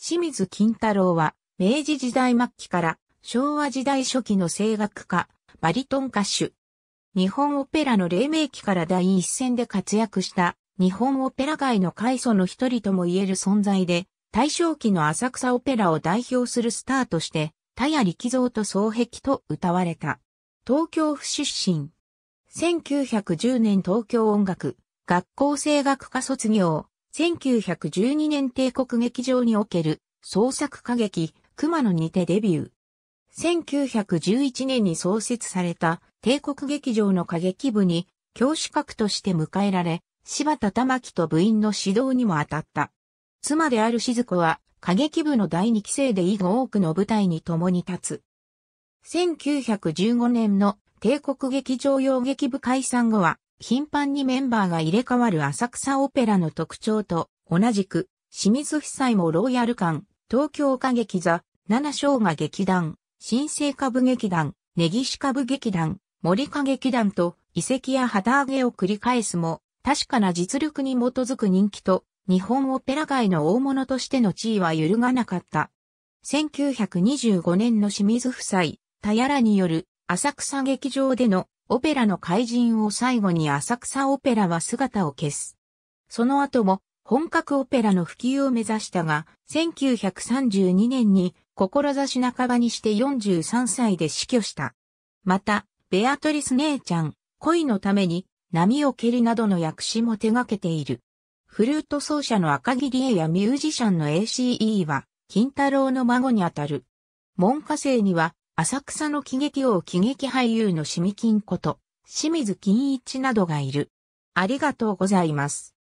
清水金太郎は、明治時代末期から昭和時代初期の声楽家、バリトン歌手。日本オペラの黎明期から第一線で活躍した日本オペラ界の開祖の一人とも言える存在で、大正期の浅草オペラを代表するスターとして、田谷力蔵と双璧と歌われた。東京府出身。1910年東京音楽、学校声楽科卒業、1912年帝国劇場における創作歌劇、熊野にてデビュー。1911年に創設された帝国劇場の歌劇部に教師格として迎えられ、柴田玉木と部員の指導にも当たった。妻である静子は歌劇部の第二期生で以後多くの舞台に共に立つ。1915年の帝国劇場用劇部解散後は頻繁にメンバーが入れ替わる浅草オペラの特徴と同じく、清水夫妻もローヤル館、東京歌劇座、七章が劇団、新生歌舞劇団、根岸歌舞劇団、森歌劇団と遺跡や旗揚げを繰り返すも、確かな実力に基づく人気と、日本オペラ界の大物としての地位は揺るがなかった。1925年の清水夫妻、田やらによる浅草劇場でのオペラの怪人を最後に浅草オペラは姿を消す。その後も本格オペラの普及を目指したが、1932年に志半ばにして43歳で死去した。また、ベアトリス姉ちゃん、恋のために波を蹴りなどの役詞も手掛けている。フルート奏者の赤木理恵やミュージシャンの ACE は、金太郎の孫にあたる。門下生には、浅草の喜劇王喜劇俳優のしみきんこと、清水金一などがいる。ありがとうございます。